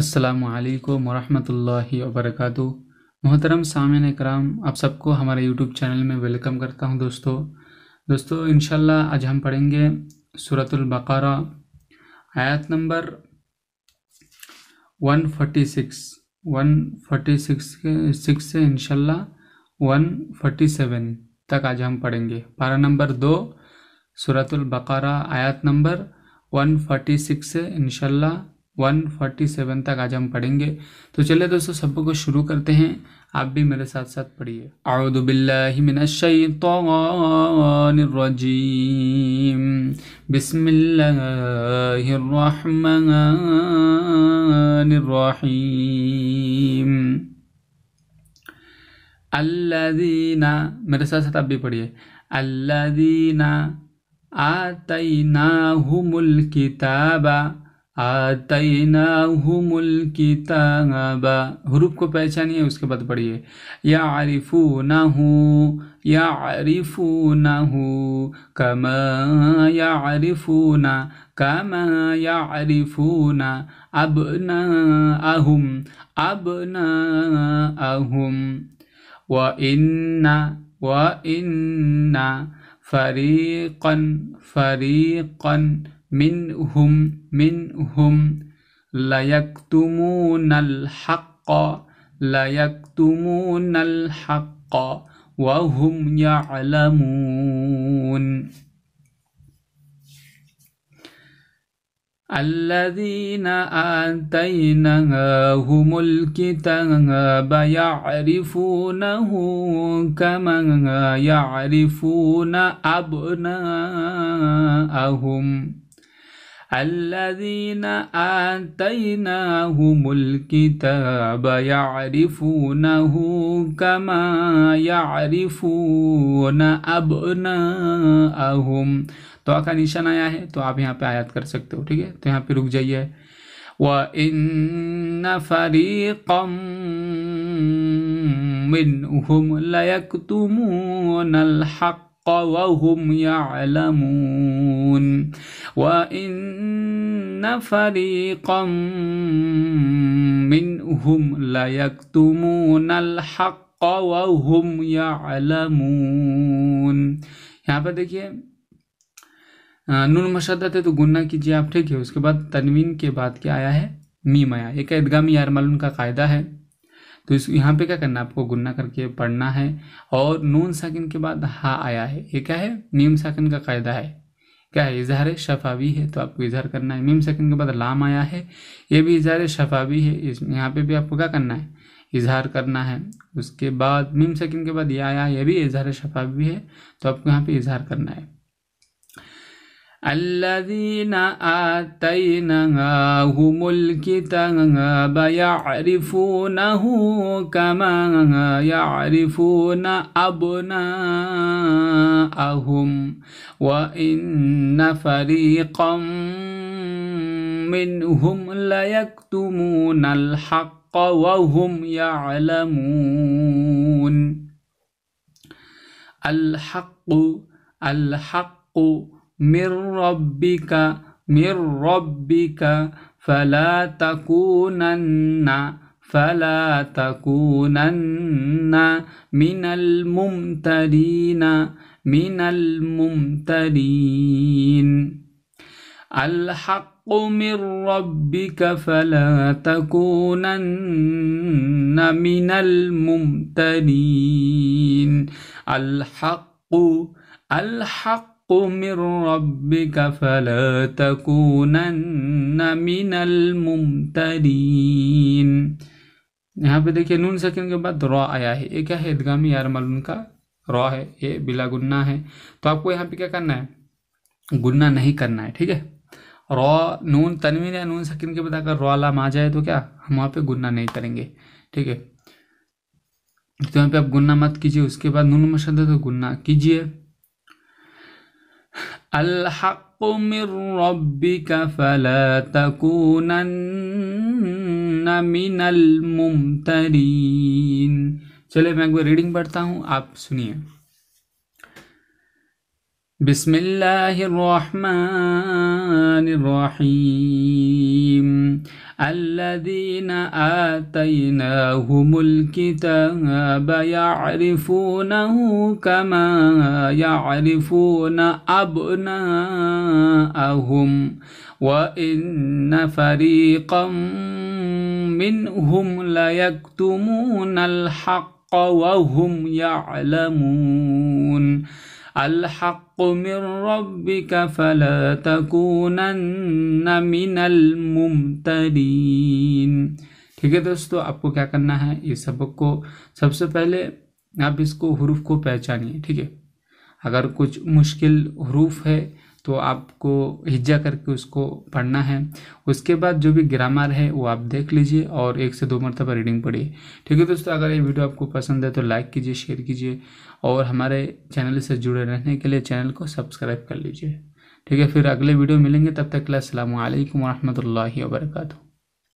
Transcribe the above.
असलकम वरहमतुल्लि वबरकत मोहतरम सामिन कराम आप सबको हमारे यूट्यूब चैनल में वेलकम करता हूँ दोस्तों दोस्तों इन आज हम पढ़ेंगे सूरतुल्बकारा आयत नंबर 146 146 सिक्स से इनशाला 147 तक आज हम पढ़ेंगे पारा नंबर दो सूरतुल्बकारा आयत नंबर 146 से इनशाला 147 तक आज हम पढ़ेंगे तो चलिए दोस्तों सब को शुरू करते हैं आप भी मेरे साथ साथ पढ़िए आउदबिल्लिमिनशतरजीम बिस्मिल्लाहिर्रहमानिर्रहीम अल्लादीना मेरे साथ साथ आप भी पढ़िए अल्लादीना आतना हु किताबा آتيناهم الكتاب حروف کو پہچانیے اس کے بعد پڑھیے یا عارفونہ یا عارفونہ کما یا عارفونہ کما وَإِنَّ وَإِنَّ فَرِيقًا فَرِيقًا منهم منهم ليكتمون الحق ليكتمون الحق وهم يعلمون الذين آتيناهم الكتاب يعرفونه كما يعرفون أبناءهم الذين آتيناهم الكتاب يعرفونه كما يعرفون أبناءهم تو آقا نشان آیا ہے تو آپ یہاں پہ آیات کر سکتے ہو ٹھیک ہے تو یہاں پہ رک جائیے وَإِنَّ فَرِيقًا مِّنْهُمْ لَيَكْتُمُونَ الْحَقِّ الحق وهم يعلمون وإن فريقا منهم ليكتمون الحق وهم يعلمون यहाँ पर देखिए नून मशदत है तो गुन्ना कीजिए आप ठीक है उसके बाद तनवीन के बाद क्या आया है मीम आया एक ऐदगामी यार मलून का कायदा है तो इस यहाँ पे क्या करना है आपको गुन्ना करके पढ़ना है और नून साकिन के बाद हा आया है ये क्या है नीम साकिन का कायदा है क्या है इजहार शफावी है तो आपको इजहार करना है मीम साकिन के बाद लाम आया है ये भी इजहार शफावी है इस यहाँ पे भी आपको क्या करना है इजहार करना है उसके बाद मीम साकिन के बाद यह आया यह भी इजहार शफावी है तो आपको यहाँ पे इजहार करना है الذين آتيناهم الكتاب يعرفونه كما يعرفون أبناءهم وإن فريقا منهم ليكتمون الحق وهم يعلمون الحق الحق من ربك من ربك فلا تكونن فلا تكونن من الممترين من الممترين الحق من ربك فلا تكونن من الممترين الحق الحق من ربك فلا تكونن من الممترين यहाँ पे देखिए नून सेकंड के बाद रॉ आया है ये क्या है इदगामी यार मालून का रॉ है ये बिला गुन्ना है तो आपको यहाँ पे क्या करना है गुन्ना नहीं करना है ठीक है रॉ नून तनवीन या नून सकिन के बाद अगर रॉ लाम आ जाए तो क्या हम वहाँ पे गुन्ना नहीं करेंगे ठीक है तो यहाँ पे आप गुन्ना मत कीजिए उसके बाद नून मशद तो गुन्ना कीजिए الحق من ربك فلا تكونن من الممترين चलिए मैं एक बार रीडिंग पढ़ता हूँ आप सुनिए بسم الله الرحمن الرحيم الذين آتيناهم الكتاب يعرفونه كما يعرفون أبناءهم وإن فريقا منهم ليكتمون الحق وهم يعلمون الحق من ربك فلا تكونن من الممتدين ठीक है दोस्तों आपको क्या करना है ये सबक को सबसे पहले आप इसको हरूफ को पहचानिए ठीक है अगर कुछ मुश्किल हरूफ है तो आपको हिज्जा करके उसको पढ़ना है उसके बाद जो भी ग्रामर है वो आप देख लीजिए और एक से दो मरतबा रीडिंग पढ़िए ठीक है दोस्तों अगर ये वीडियो आपको पसंद है तो लाइक कीजिए शेयर कीजिए और हमारे चैनल से जुड़े रहने के लिए चैनल को सब्सक्राइब कर लीजिए ठीक है फिर अगले वीडियो मिलेंगे तब तक के लिए असल वरहमल वर्का